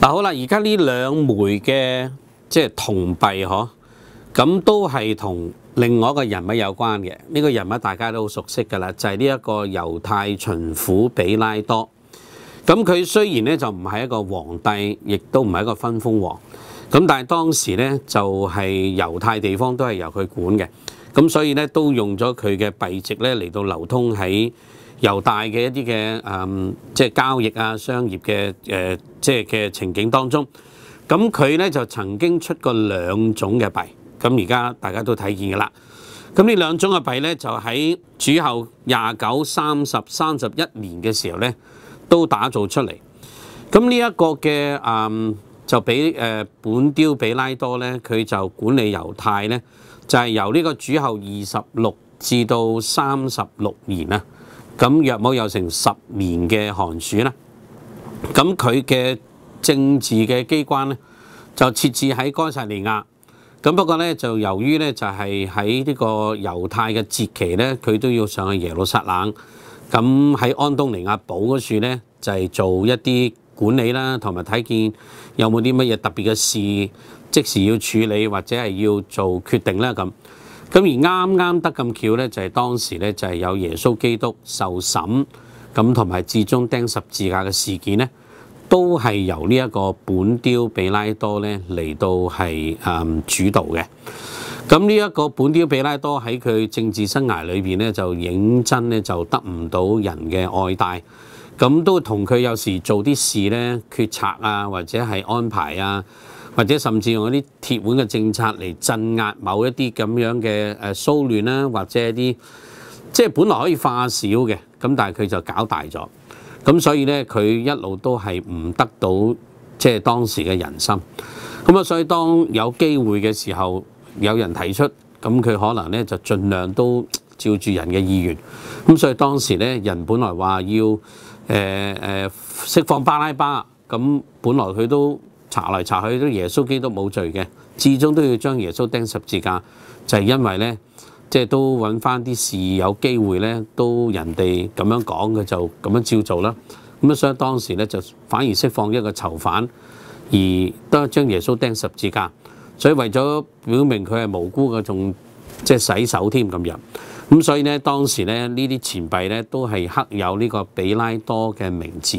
嗱好啦，而家呢兩枚嘅即係銅幣，嗬，咁都係同另外一個人物有關嘅。呢個人物大家都好熟悉㗎啦，就係呢一個猶太巡撫比拉多。咁佢雖然咧就唔係一個皇帝，亦都唔係一個分封王，咁但係當時咧就係猶太地方都係由佢管嘅，咁所以咧都用咗佢嘅幣值咧嚟到流通喺。猶大嘅一啲嘅嗯，即係交易啊、商業嘅誒，即係嘅情景當中，咁佢呢就曾經出過兩種嘅幣。咁而家大家都睇見㗎啦。咁呢兩種嘅幣呢，就喺主後廿九、三十、三十一年嘅時候呢，都打造出嚟。咁呢一個嘅嗯，就俾誒本雕比拉多呢，佢就管理猶太呢，就係由呢個主後二十六至到三十六年啊。咁約冇有成十年嘅寒暑啦，咁佢嘅政治嘅機關咧就設置喺該撒尼亞，咁不過咧就由於咧就係喺呢個猶太嘅節期咧，佢都要上去耶路撒冷，咁喺安東尼亞堡嗰處咧就係做一啲管理啦，同埋睇見有冇啲乜嘢特別嘅事，即時要處理或者係要做決定啦咁。咁而啱啱得咁巧咧，就係當時咧就係有耶穌基督受審，咁同埋至終釘十字架嘅事件咧，都係由呢一個本雕比拉多咧嚟到係誒主導嘅。咁呢一個本雕比拉多喺佢政治生涯裏面咧，就認真咧就得唔到人嘅愛戴，咁都同佢有時做啲事咧決策啊，或者係安排啊。或者甚至用一啲鐵腕嘅政策嚟鎮壓某一啲咁樣嘅誒騷亂啦，或者一啲即係本來可以化小嘅，咁但係佢就搞大咗。咁所以咧，佢一路都係唔得到即係當時嘅人心。咁啊，所以當有機會嘅時候，有人提出，咁佢可能咧就盡量都 照住人嘅意願。咁所以當時咧，人本來話要誒誒釋放巴拉巴，咁本來佢都。查嚟查去都耶穌基督冇罪嘅，至终都要將耶穌釘十字架，就係因為咧，即係都揾翻啲事有機會咧，都人哋咁樣講，嘅就咁樣照做啦。咁啊，所以當時咧就反而釋放一個囚犯，而都將耶穌釘十字架。所以為咗表明佢係無辜嘅，仲即係洗手添咁樣。咁所以咧，當時咧呢啲錢幣咧都係刻有呢個比拉多嘅名字。